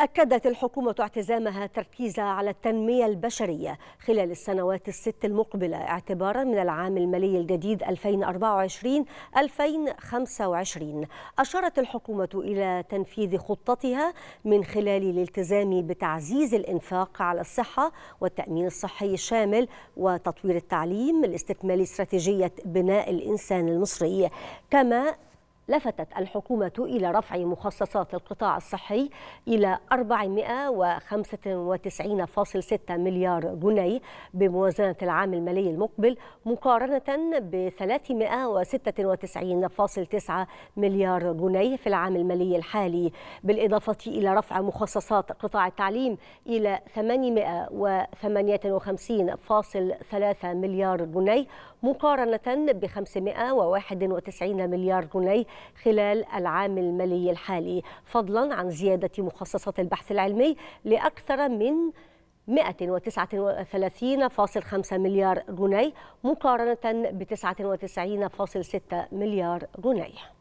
أكدت الحكومة اعتزامها تركيزها على التنمية البشرية خلال السنوات الست المقبلة اعتبارا من العام المالي الجديد 2024-2025 أشارت الحكومة إلى تنفيذ خطتها من خلال الالتزام بتعزيز الإنفاق على الصحة والتأمين الصحي الشامل وتطوير التعليم لاستكمال استراتيجية بناء الإنسان المصري كما لفتت الحكومة إلى رفع مخصصات القطاع الصحي إلى 495.6 مليار جنيه بموازنة العام المالي المقبل مقارنة ب 396.9 مليار جنيه في العام المالي الحالي بالإضافة إلى رفع مخصصات قطاع التعليم إلى 858.3 مليار جنيه مقارنة ب 591 مليار جنيه خلال العام المالي الحالي فضلا عن زيادة مخصصات البحث العلمي لأكثر من 139.5 مليار جنيه مقارنة ب 99.6 مليار جنيه